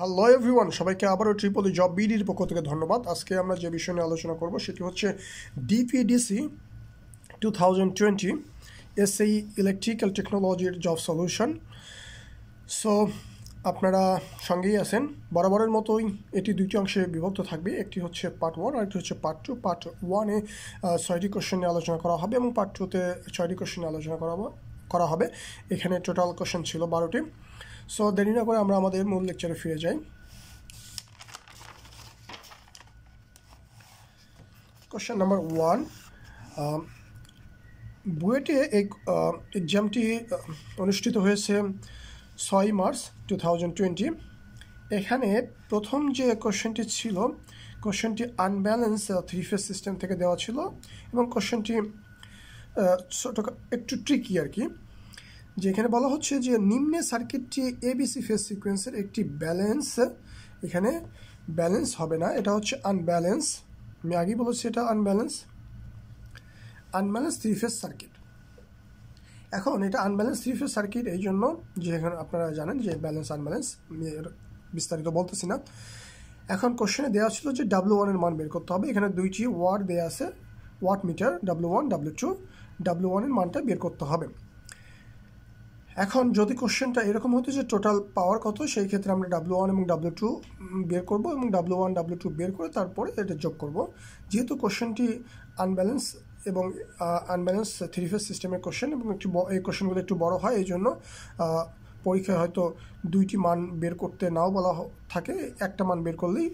hello everyone সবাইকে আবারও Tripoli job বিডির পক্ষ থেকে ধন্যবাদ আজকে আমরা যে বিষয় নিয়ে আলোচনা করব সেটি হচ্ছে DPDC two thousand twenty SAE electrical টেকনোলজির জব সলিউশন সো আপনারা সঙ্গেই আছেন বরাবরের মতোই এটি দুইটি অংশে বিভক্ত থাকবে একটি হচ্ছে পার্ট ওয়ান আরেকটি হচ্ছে পার্ট টু পার্ট ওয়ানে ছয়টি কোশ্চেন নিয়ে আলোচনা করা হবে এবং পার্ট টুতে ছয়টি কোশ্চেন নিয়ে আলোচনা করা করা হবে এখানে টোটাল কোশ্চেন ছিল বারোটি সো দেরি না করে আমরা আমাদের মূল লেকচারে ফিরে যাই কোশ্চেন নাম্বার ওয়ান বুয়েটে এই এক্সামটি অনুষ্ঠিত হয়েছে ছয় মার্চ টু থাউজেন্ড টোয়েন্টি এখানে প্রথম যে কোশ্চেনটি ছিল কোশ্চেনটি আনব্যালেন্স থ্রি ফেস সিস্টেম থেকে দেওয়া ছিল এবং কোশ্চেনটি একটু ট্রিকি আর কি যেখানে বলা হচ্ছে যে নিম্নে সার্কিটটি এবিসি ফেস সিকোয়েন্সের একটি ব্যালেন্স এখানে ব্যালেন্স হবে না এটা হচ্ছে আনব্যালেন্স আমি আগেই বলেছি এটা unbalance unbalance three phase circuit এখন এটা আনব্যালেন্স থ্রি ফেস সার্কিট এই জন্য যে এখানে আপনারা জানেন যে ব্যালেন্স আনব্যালেন্স বিস্তারিত বলতেছি না এখন কোশ্চেনে দেওয়া ছিল যে ডাব্লু ওয়ানের মান বের করতে হবে এখানে দুইটি ওয়ার্ড দেওয়া আছে watt meter W one W two W ওয়ানের মানটা বের করতে হবে এখন যদি কোশ্চেনটা এরকম হতো যে টোটাল পাওয়ার কত সেই ক্ষেত্রে আমরা ডাব্লু ওয়ান এবং ডাব্লু টু বের করবো এবং ডাব্লু ওয়ান ডাব্লু টু বের করে তারপরে এটা যোগ করব যেহেতু কোশ্চেনটি আনব্যালেন্স এবং আনব্যালেন্স থ্রি ফেস সিস্টেমের কোশ্চেন এবং একটু এই কোশ্চেনগুলো একটু বড় হয় এই জন্য পরীক্ষায় হয়তো দুইটি মান বের করতে নাও বলা থাকে একটা মান বের করলেই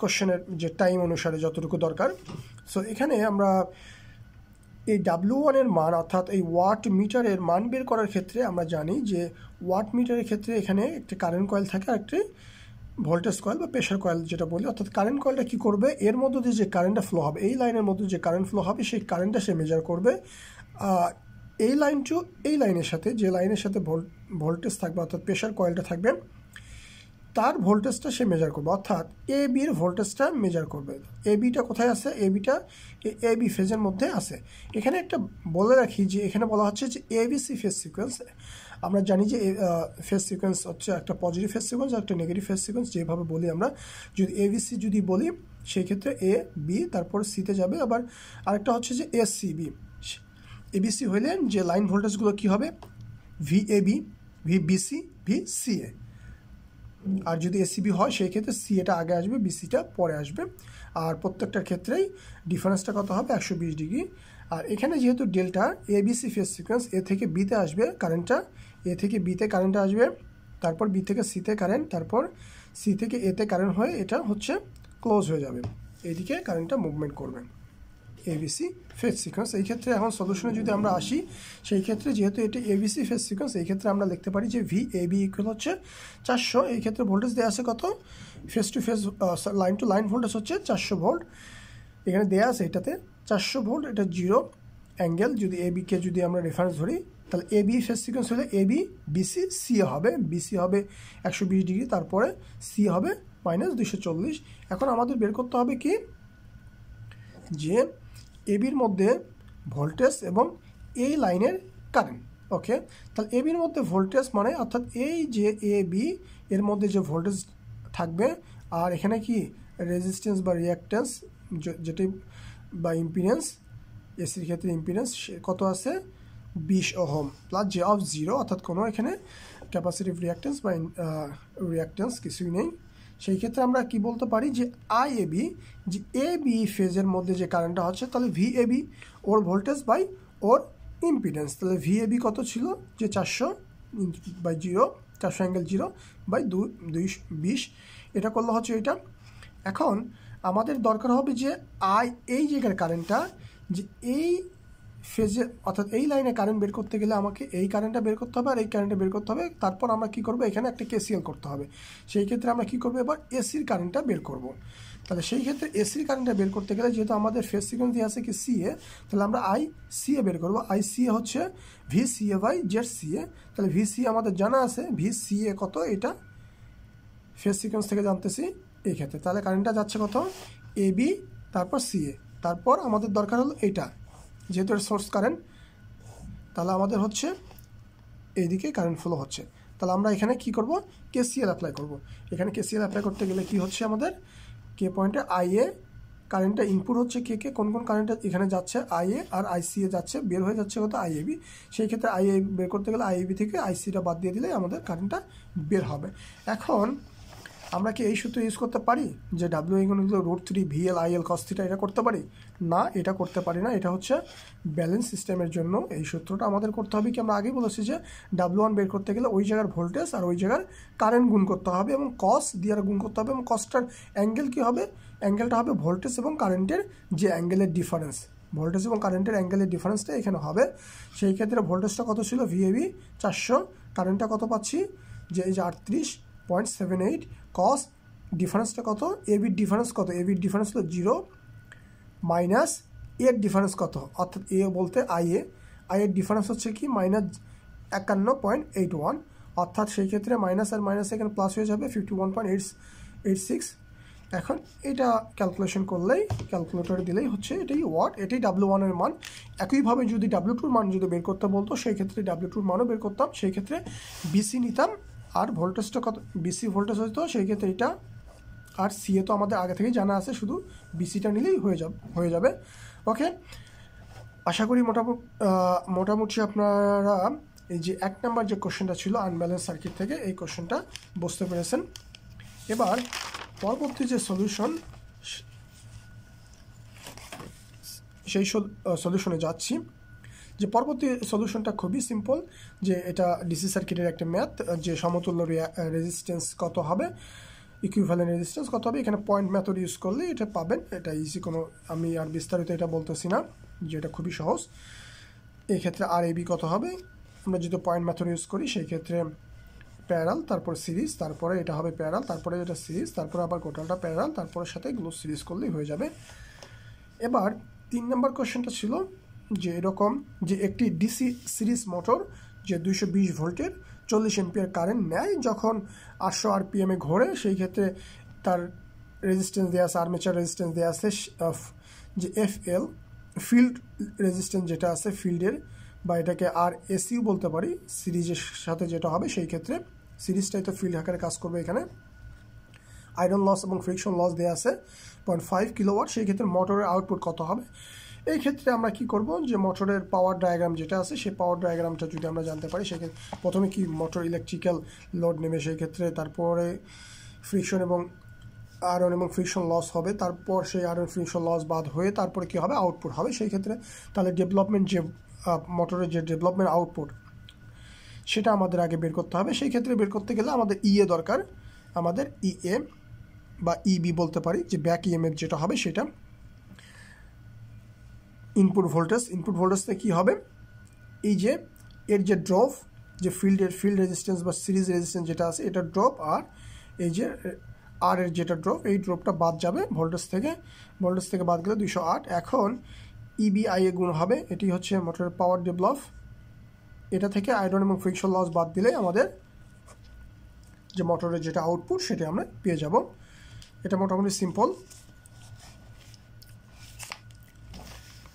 কোশ্চেনের যে টাইম অনুসারে যতটুকু দরকার সো এখানে আমরা এই ডাব্লু ওয়ানের মান অর্থাৎ এই ওয়াট মিটারের মান বের করার ক্ষেত্রে আমরা জানি যে ওয়াট মিটারের ক্ষেত্রে এখানে একটি কারেন্ট কয়েল থাকে আর একটি ভোল্টেজ কয়েল বা প্রেশার কয়েল যেটা বলি অর্থাৎ কারেন্ট কয়েলটা কী করবে এর মধ্যে দিয়ে যে কারেন্টটা ফ্লো হবে এই লাইনের মধ্যে যে কারেন্ট ফ্লো হবে সেই কারেন্টটা সে মেজার করবে এই লাইনটিও এই লাইনের সাথে যে লাইনের সাথে ভোল্টেজ থাকবে অর্থাৎ প্রেশার কয়েলটা থাকবে তার ভোল্টেজটা সে মেজার করবে অর্থাৎ এ বির ভোল্টেজটা মেজার করবে এ বিটা কোথায় আছে এ বিটা এ বি ফেজের মধ্যে আছে এখানে একটা বলে রাখি যে এখানে বলা হচ্ছে যে এ বি সি সিকোয়েন্স আমরা জানি যে ফেস সিকোয়েন্স হচ্ছে একটা পজিটিভ ফেস সিকোয়েন্স একটা নেগেটিভ ফেস সিকোয়েন্স যেভাবে বলি আমরা যদি এ বিসি যদি বলি সেই ক্ষেত্রে এ বি তারপর সিতে যাবে আবার আরেকটা হচ্ছে যে S C B A BC হইলে যে লাইন ভোল্টেজগুলো কি হবে V V A B V C A আর যদি এসিবি হয় সেই ক্ষেত্রে সি এটা আগে আসবে বিসিটা পরে আসবে আর প্রত্যেকটার ক্ষেত্রেই ডিফারেন্সটা কত হবে একশো বিশ ডিগ্রি আর এখানে যেহেতু delta A BC phase sequence A থেকে বিতে আসবে কারেন্টটা এ থেকে বিতে কারেন্টটা আসবে তারপর বি থেকে সিতে কারেন্ট তারপর সি থেকে এতে কারেন্ট হয়ে এটা হচ্ছে ক্লোজ হয়ে যাবে এদিকে কারেন্টটা মুভমেন্ট করবে এবিসি ফেস সিকোয়েন্স এই ক্ষেত্রে এখন সলিউশনে যদি আমরা আসি সেই ক্ষেত্রে যেহেতু এটি এবিসি ফেস সিকোয়েন্স এই ক্ষেত্রে আমরা লিখতে পারি যে ভি এবি ইকুয়াল হচ্ছে চারশো এই ক্ষেত্রে ভোল্টেজ দেওয়া আছে কত phase to phase line to line voltage হচ্ছে চারশো ভোল্ট এখানে দেওয়া আছে এটাতে চারশো ভোল্ট এটা জিরো অ্যাঙ্গেল যদি এবিকে যদি আমরা রেফারেন্স ধরি তাহলে এ বি ফেস সিকোয়েন্স হলে এ বি বিসি সি হবে বিসি হবে একশো বিশ ডিগ্রি তারপরে সি হবে মাইনাস দুশো চল্লিশ এখন আমাদের বের করতে হবে কি যে এবির মধ্যে ভোল্টেজ এবং এই লাইনের কারেন্ট ওকে তাহলে এবির মধ্যে ভোল্টেজ মানে অর্থাৎ এই যে এ বি এর মধ্যে যে ভোল্টেজ থাকবে আর এখানে কি রেজিস্ট্যান্স বা রিয়াক্টেন্স যেটি বা ইম্পিডেন্স এসির ক্ষেত্রে ইম্পিডেন্স কত আছে বিশ ohm plus J of zero অর্থাৎ কোনো এখানে ক্যাপাসিটিভ রিয়াক্টেন্স বা রিয়াক্টেন্স কিছুই নেই সেই ক্ষেত্রে আমরা কি বলতে পারি যে আই এ বি যে এ বি ফেজের মধ্যে যে কারেন্টটা হচ্ছে তাহলে ভি এ বি ওর ভোল্টেজ বাই ওর ইম্পিডেন্স তাহলে ভি এ বি কত ছিল যে চারশো বাই জিরো চারশো অ্যাঙ্গেল জিরো বাই দু দুই বিশ এটা করলে হচ্ছে এটা এখন আমাদের দরকার হবে যে আই এই জায়গার কারেন্টটা যে এই ফেজে অর্থাৎ এই লাইনে কারেন্ট বের করতে গেলে আমাকে এই কারেন্টটা বের করতে হবে আর এই কারেন্টটা বের করতে হবে তারপর আমরা কি করব এখানে একটা কেসিএল করতে হবে সেই ক্ষেত্রে আমরা কি করব এবার এসির কারেন্টটা বের করব তাহলে সেই ক্ষেত্রে এসির কারেন্টটা বের করতে গেলে যেহেতু আমাদের ফেস সিকোয়েন্স দিয়ে আছে কি সিএ তাহলে আমরা আই সিএ বের করব আই সিএ হচ্ছে V CA by Z CA তাহলে ভি সিএ আমাদের জানা আছে ভি সিএ কত এটা ফেস সিকোয়েন্স থেকে জানতেছি এই ক্ষেত্রে তাহলে কারেন্টটা যাচ্ছে কত এ বি তারপর সিএ তারপর আমাদের দরকার হলো এটা যেহেতু এটা সোর্স কারেন্ট তাহলে আমাদের হচ্ছে এইদিকে কারেন্ট ফ্লো হচ্ছে তাহলে আমরা এখানে কি করব কেসিএল অ্যাপ্লাই করব এখানে কেসিএল অ্যাপ্লাই করতে গেলে কি হচ্ছে আমাদের কে পয়েন্টে আইএ কারেন্টটা ইনপুট হচ্ছে কে কে কোন কোন কারেন্টটা এখানে যাচ্ছে আইএ আর আইসিএ যাচ্ছে বের হয়ে যাচ্ছে কত আইএবি সেই ক্ষেত্রে আইএ বের করতে গেলে আইএবি থেকে আইসিটা বাদ দিয়ে দিলে আমাদের কারেন্টটা বের হবে এখন আমরা কি এই সূত্র ইউজ করতে পারি যে W equal to root three VL IL কস্থিটা এটা করতে পারি না এটা করতে পারি না এটা হচ্ছে ব্যালেন্স সিস্টেমের জন্য এই সূত্রটা আমাদের করতে হবে কি আমরা আগেই বলেছি যে ডাব্লিউ ওয়ান বের করতে গেলে ওই জায়গার ভোল্টেজ আর ওই জায়গার কারেন্ট গুণ করতে হবে এবং কস দিয়ে আর গুণ করতে হবে এবং কসটার অ্যাঙ্গেল কী হবে অ্যাঙ্গেলটা হবে ভোল্টেজ এবং কারেন্টের যে অ্যাঙ্গেলের ডিফারেন্স ভোল্টেজ এবং কারেন্টের অ্যাঙ্গেলের ডিফারেন্সটা এখানে হবে সেই ক্ষেত্রে ভোল্টেজটা কত ছিল ভিএবি চারশো কারেন্টটা কত পাচ্ছি যে এই যে আটত্রিশ পয়েন্ট সেভেন এইট কস ডিফারেন্সটা কত এ বির ডিফারেন্স কত এ বির ডিফারেন্স হলো জিরো মাইনাস এর ডিফারেন্স কত অর্থাৎ এ বলতে আই এ আই এর ডিফারেন্স হচ্ছে কি মাইনাস একান্ন পয়েন্ট এইট ওয়ান অর্থাৎ সেই ক্ষেত্রে মাইনাস আর মাইনাস এখানে প্লাস হয়ে যাবে fifty one point eight eight six এখন এটা ক্যালকুলেশন করলেই ক্যালকুলেটর দিলেই হচ্ছে এটাই ওয়াট এটাই ডাব্লু ওয়ানের মান একইভাবে যদি ডাব্লু টুর মান যদি বের করতে বলতো সেই ক্ষেত্রে ডাব্লিউ টুর মানও বের করতাম সেই ক্ষেত্রে বিসি নিতাম আর ভোল্টেজটা কত বিসি ভোল্টেজ হয়তো সেই ক্ষেত্রে এটা আর সিএ তো আমাদের আগে থেকেই জানা আছে শুধু বিসিটা নিলেই হয়ে যাব হয়ে যাবে ওকে আশা করি মোটামুটি মোটামুটি আপনারা এই যে এক নাম্বার যে কোশ্চেনটা ছিল আনব্যালেন্স সার্কিট থেকে এই কোশ্চেনটা বুঝতে পেরেছেন এবার পরবর্তী যে সলিউশন সেই সলিউশনে যাচ্ছি যে পরবর্তী সলিউশনটা খুবই সিম্পল যে এটা ডিসি সার্কিটের একটা ম্যাথ যে সমতুল্য রেজিস্ট্যান্স কত হবে ইকুইভ্যালেন্ট রেজিস্ট্যান্স কত হবে এখানে পয়েন্ট ম্যাথড ইউজ করলে এটা পাবেন এটা ইজি কোনো আমি আর বিস্তারিত এটা বলতেছি না যে এটা খুবই সহজ এক্ষেত্রে আর এবি কত হবে আমরা যদি পয়েন্ট ম্যাথড ইউজ করি সেই ক্ষেত্রে প্যারাল তারপর সিরিজ তারপরে এটা হবে প্যারাল তারপরে এটা সিরিজ তারপরে আবার কোটালটা প্যারাল তারপরে সাথে এগুলো সিরিজ করলেই হয়ে যাবে এবার তিন নম্বর কোয়েশনটা ছিল যে এরকম যে একটি ডিসি সিরিজ মোটর যে দুইশো বিশ ভোল্টের চল্লিশ এমপিয়ার কারেন্ট নেয় যখন আটশো আরপিএমে ঘোরে সেই ক্ষেত্রে তার রেজিস্ট্যান্স দেওয়া আছে আর্মেচার রেজিস্ট্যান্স দেওয়া আছে যে এফ এল ফিল্ড রেজিস্ট্যান্স যেটা আছে ফিল্ডের বা এটাকে আর এসিও বলতে পারি সিরিজের সাথে যেটা হবে সেই ক্ষেত্রে সিরিজটাই তো ফিল্ড হাকারে কাজ করবে এখানে আয়রন লস এবং ফ্রিকশন লস দেওয়া আছে পয়েন্ট ফাইভ কিলোওয়াট সেই ক্ষেত্রে মোটরের আউটপুট কত হবে এই ক্ষেত্রে আমরা কি করব যে মোটরের পাওয়ার ডায়াগ্রাম যেটা আছে সেই পাওয়ার ডায়াগ্রামটা যদি আমরা জানতে পারি সেক্ষেত্রে প্রথমে কি মোটর ইলেকট্রিক্যাল লোড নেবে সেই ক্ষেত্রে তারপরে ফ্রিকশন এবং আয়রন এবং ফ্রিকশন লস হবে তারপর সেই আয়রন ফ্রিকশন লস বাদ হয়ে তারপরে কি হবে আউটপুট হবে সেই ক্ষেত্রে তাহলে ডেভেলপমেন্ট যে মোটরের যে ডেভেলপমেন্ট আউটপুট সেটা আমাদের আগে বের করতে হবে সেই ক্ষেত্রে বের করতে গেলে আমাদের ইএ e দরকার আমাদের ইএ e বা ইবি e বলতে পারি যে ব্যাক ইএমএফ যেটা হবে সেটা ইনপুট ভোল্টেজ ইনপুট ভোল্টেজতে কী হবে এই যে এর যে ড্রপ যে ফিল্ডের ফিল্ড রেজিস্ট্যান্স বা সিরিজ রেজিস্ট্যান্স যেটা আছে এটা ড্রপ আর এই যে আর এর যেটা ড্রপ এই ড্রপটা বাদ যাবে ভোল্টেজ থেকে ভোল্টেজ থেকে বাদ গেলে দুশো আট এখন ইবিআই e এ গুণ হবে এটি হচ্ছে মোটরের পাওয়ার ডেভেলপ এটা থেকে আয়রন এবং ফ্রিকশন লস বাদ দিলে আমাদের যে মোটরের যেটা আউটপুট সেটা আমরা পেয়ে যাব এটা মোটামুটি সিম্পল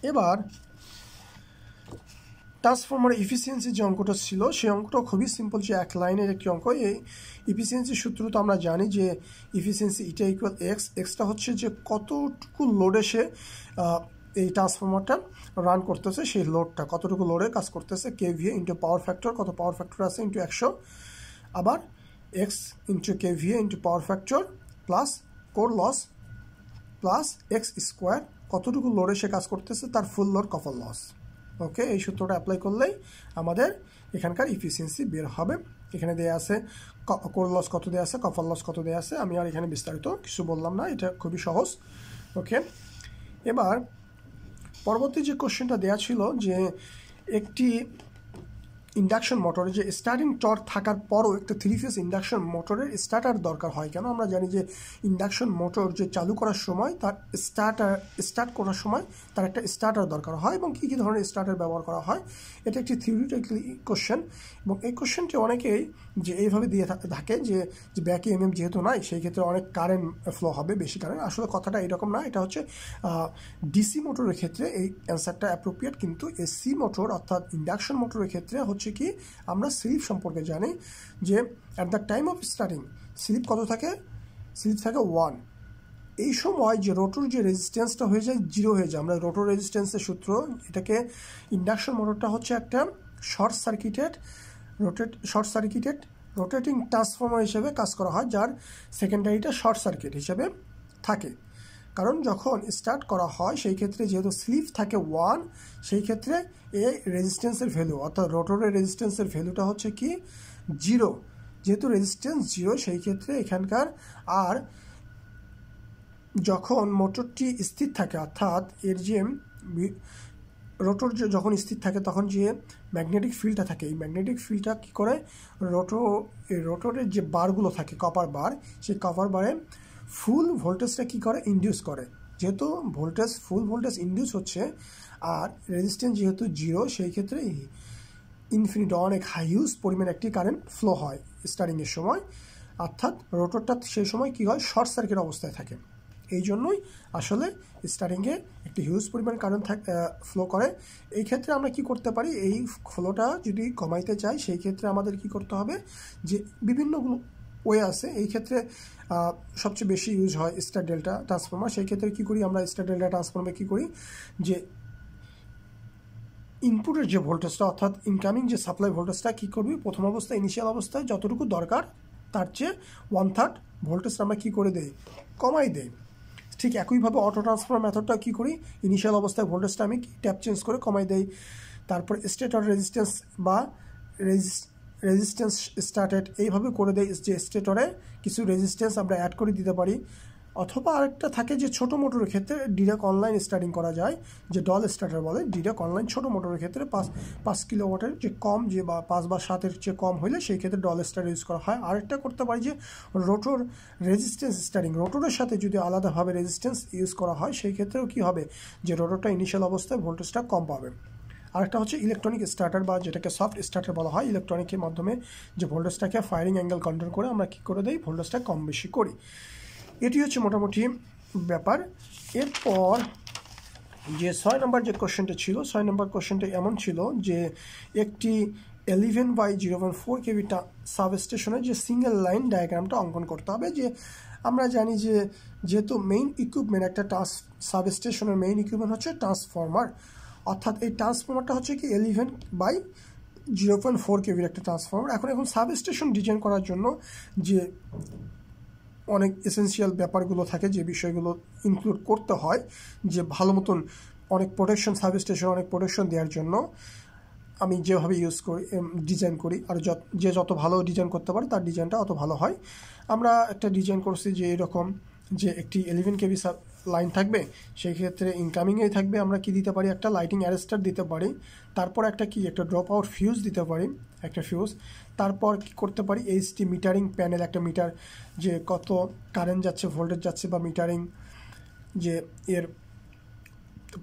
এবার ট্রান্সফর্মার ইফিসিয়েন্সি যে অঙ্কটা ছিল সেই অঙ্কটা খুবই সিম্পল যে এক লাইনের একটি অঙ্ক এই ইফিসিয়েন্সি সূত্র তো আমরা জানি যে ইফিসিয়েন্সি ইটা ইকুয়াল এক্স এক্সটা হচ্ছে যে কতটুকু লোডে সে এই ট্রান্সফর্মারটা রান করতেছে সেই লোডটা কতটুকু লোডে কাজ করতেছে kVA into power factor কত পাওয়ার ফ্যাক্টর আছে ইন্টু একশো আবার X into kVA into power factor plus core loss plus X square কতটুকু লোডে সে কাজ করতেছে তার full load copper loss okay এই সূত্রটা অ্যাপ্লাই করলেই আমাদের এখানকার ইফিসিয়েন্সি বের হবে এখানে দেওয়া আছে কোর লস কত দেওয়া আছে কপার লস কত দেওয়া আছে আমি আর এখানে বিস্তারিত কিছু বললাম না এটা খুবই সহজ ওকে এবার পরবর্তী যে কোশ্চেনটা দেওয়া ছিল যে একটি ইন্ডাকশন মোটরে যে স্টার্টিং টর্ক থাকার পরও একটা থ্রি ফেস ইন্ডাকশন মোটরের স্টার্টার দরকার হয় কেন আমরা জানি যে ইন্ডাকশন মোটর যে চালু করার সময় তার স্টার্টার স্টার্ট করার সময় তার একটা স্টার্টার দরকার হয় এবং কী কী ধরনের স্টার্টার ব্যবহার করা হয় এটা একটি থিওরিটিক্যালি কোশ্চেন এবং এই কোশ্চেনটি অনেকেই যে এইভাবে দিয়ে থাকে যে ব্যাকি ব্যাকে এম যেহেতু নাই সেই ক্ষেত্রে অনেক কারেন্ট ফ্লো হবে বেশি কারেন্ট আসলে কথাটা এরকম না এটা হচ্ছে ডিসি মোটরের ক্ষেত্রে এই অ্যান্সারটা অ্যাপ্রোপ্রিয়েট কিন্তু এসি মোটর অর্থাৎ ইন্ডাকশন মোটরের ক্ষেত্রে হচ্ছে কি আমরা স্লিপ সম্পর্কে জানি যে at the time of starting slip কত থাকে স্লিপ থাকে ওয়ান এই সময় যে রোটোর যে রেজিস্ট্যান্সটা হয়ে যায় জিরো হয়ে যায় আমরা রোটোর রেজিস্ট্যান্সের সূত্র এটাকে ইন্ডাকশন মোটরটা হচ্ছে একটা short circuited rotate short circuited rotating transformer হিসেবে কাজ করা হয় যার সেকেন্ডারিটা শর্ট সার্কিট হিসেবে থাকে কারণ যখন স্টার্ট করা হয় সেই ক্ষেত্রে যেহেতু স্লিপ থাকে ওয়ান সেই ক্ষেত্রে এই রেজিস্ট্যান্সের ভ্যালু অর্থাৎ রোটরের রেজিস্ট্যান্সের ভ্যালুটা হচ্ছে কি জিরো যেহেতু রেজিস্ট্যান্স জিরো সেই ক্ষেত্রে এখানকার আর যখন মোটরটি স্থির থাকে অর্থাৎ এর যে রোটর যখন স্থির থাকে তখন যে ম্যাগনেটিক ফিল্ডটা থাকে এই ম্যাগনেটিক ফিল্ডটা কী করে রোটো রোটরের যে বারগুলো থাকে কপার বার সেই কপার বারে ফুল ভোল্টেজটা কী করে ইন্ডিউস করে যেহেতু ভোল্টেজ ফুল ভোল্টেজ ইন্ডিউস হচ্ছে আর রেজিস্ট্যান্স যেহেতু জিরো সেই ক্ষেত্রে ইনফিনিট অনেক হাই হিউজ পরিমাণ একটি কারেন্ট ফ্লো হয় স্টার্টিংয়ের সময় অর্থাৎ রোটরটা সেই সময় কী হয় শর্ট সার্কিট অবস্থায় থাকে এই জন্যই আসলে স্টার্টিংয়ে একটি হিউজ পরিমাণ কারেন্ট থাক ফ্লো করে এই ক্ষেত্রে আমরা কি করতে পারি এই ফ্লোটা যদি কমাইতে চাই সেই ক্ষেত্রে আমাদের কি করতে হবে যে বিভিন্ন ওয়ে আছে এই ক্ষেত্রে সবচেয়ে বেশি ইউজ হয় স্টার ডেল্টা ট্রান্সফর্মার সেই ক্ষেত্রে কী করি আমরা স্টার ডেল্টা ট্রান্সফর্মার কী করি যে ইনপুটের যে ভোল্টেজটা অর্থাৎ ইনকামিং যে সাপ্লাই ভোল্টেজটা কী করবি প্রথম অবস্থায় ইনিশিয়াল অবস্থায় যতটুকু দরকার তার চেয়ে ওয়ান থার্ড ভোল্টেজটা আমরা কী করে দেয় কমাই দেয় ঠিক একইভাবে অটো ট্রান্সফার মেথডটা কী করি ইনিশিয়াল অবস্থায় ভোল্টেজটা আমি ট্যাপ চেঞ্জ করে কমাই দেই তারপর অর রেজিস্ট্যান্স বা রেজিস্ট্যান্স স্টার্টেড এইভাবে করে দেয় যে স্টেটরে কিছু রেজিস্ট্যান্স আমরা অ্যাড করে দিতে পারি অথবা আরেকটা থাকে যে ছোটো মোটরের ক্ষেত্রে ডিরেক অনলাইন স্টার্টিং করা যায় যে ডল স্টার্টার বলে ডিরেক অনলাইন ছোটো মোটরের ক্ষেত্রে পাঁচ পাঁচ কিলোওয়াটের যে কম যে বা পাঁচ বা সাতের চেয়ে কম হইলে সেই ক্ষেত্রে ডল স্টার ইউজ করা হয় আরেকটা করতে পারি যে রোটোর রেজিস্ট্যান্স স্টার্টিং রোটোরের সাথে যদি আলাদাভাবে রেজিস্ট্যান্স ইউজ করা হয় সেই ক্ষেত্রেও কী হবে যে রোটোরটা ইনিশিয়াল অবস্থায় ভোল্টেজটা কম পাবে আরেকটা হচ্ছে ইলেকট্রনিক স্টার্টার বা যেটাকে সফট স্টার্টার বলা হয় ইলেকট্রনিকের মাধ্যমে যে ভোল্টেজটাকে ফায়ারিং অ্যাঙ্গেল কন্ট্রোল করে আমরা কী করে দিই ভোল্টেজটা কম বেশি করি এটি হচ্ছে মোটামুটি ব্যাপার এরপর যে ছয় নম্বর যে কোশ্চেনটা ছিল ছয় নম্বর কোশ্চেনটা এমন ছিল যে একটি eleven by zero one four কেভিটা সাব স্টেশনের যে সিঙ্গেল লাইন ডায়াগ্রামটা অঙ্কন করতে হবে যে আমরা জানি যে যেহেতু মেইন ইকুইপমেন্ট একটা ট্রান্স সাব স্টেশনের মেইন ইকুইপমেন্ট হচ্ছে ট্রান্সফর্মার অর্থাৎ এই ট্রান্সফর্মারটা হচ্ছে কি eleven by zero point four কেভির একটা ট্রান্সফর্মার এখন এখন সাব স্টেশন ডিজাইন করার জন্য যে অনেক এসেন্সিয়াল ব্যাপারগুলো থাকে যে বিষয়গুলো ইনক্লুড করতে হয় যে ভালো মতন অনেক প্রোটেকশন সার্ভিস স্টেশন অনেক প্রোটেকশন দেওয়ার জন্য আমি যেভাবে ইউজ করি ডিজাইন করি আর যত যে যত ভালো ডিজাইন করতে পারে তার ডিজাইনটা অত ভালো হয় আমরা একটা ডিজাইন করছি যে এরকম যে একটি এলিভেন কেবি লাইন থাকবে সেই ক্ষেত্রে ইনকামিংয়ে থাকবে আমরা কি দিতে পারি একটা লাইটিং অ্যারেস্টার দিতে পারি তারপর একটা কি একটা ড্রপ আউট ফিউজ দিতে পারি একটা ফিউজ তারপর কি করতে পারি এইচটি মিটারিং প্যানেল একটা মিটার যে কত কারেন্ট যাচ্ছে ভোল্টেজ যাচ্ছে বা মিটারিং যে এর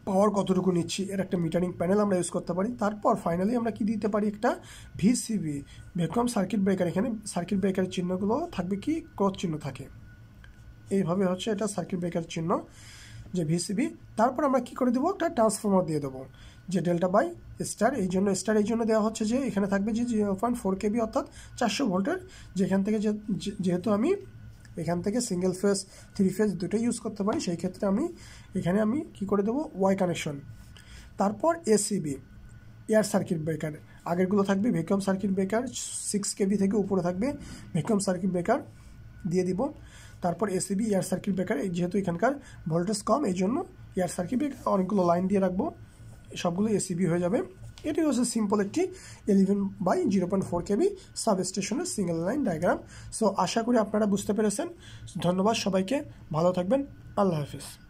পাওয়ার কতটুকু নিচ্ছি এর একটা মিটারিং প্যানেল আমরা ইউজ করতে পারি তারপর ফাইনালি আমরা কি দিতে পারি একটা ভিসিবি ভেকম সার্কিট ব্রেকার এখানে সার্কিট ব্রেকারের চিহ্নগুলো থাকবে কি ক্রথ চিহ্ন থাকে এইভাবে হচ্ছে এটা সার্কিট ব্রেকার চিহ্ন যে ভিসিবি তারপর আমরা কি করে দেবো একটা ট্রান্সফর্মার দিয়ে দেবো যে ডেল্টা বাই স্টার এই জন্য স্টার এই জন্য দেওয়া হচ্ছে যে এখানে থাকবে যে জিরো পয়েন্ট ফোর কেবি অর্থাৎ চারশো ভোল্টের যেখান থেকে যেহেতু আমি এখান থেকে সিঙ্গেল ফেজ থ্রি ফেজ দুটোই ইউজ করতে পারি সেই ক্ষেত্রে আমি এখানে আমি কি করে দেবো ওয়াই কানেকশন তারপর এসিবি এয়ার সার্কিট ব্রেকার আগেরগুলো থাকবে vacuum circuit breaker six kV থেকে উপরে থাকবে ভ্যাকুয়াম সার্কিট ব্রেকার দিয়ে দিব তারপর এসিবি এয়ার সার্কিট ব্রেকার যেহেতু এখানকার ভোল্টেজ কম এই জন্য এয়ার সার্কিট ব্রেকার অনেকগুলো লাইন দিয়ে রাখবো সবগুলো এসিবি হয়ে যাবে এটি হচ্ছে সিম্পল একটি eleven by zero point four kV সাব স্টেশনের সিঙ্গেল লাইন ডায়াগ্রাম সো আশা করি আপনারা বুঝতে পেরেছেন ধন্যবাদ সবাইকে ভালো থাকবেন আল্লাহ হাফিজ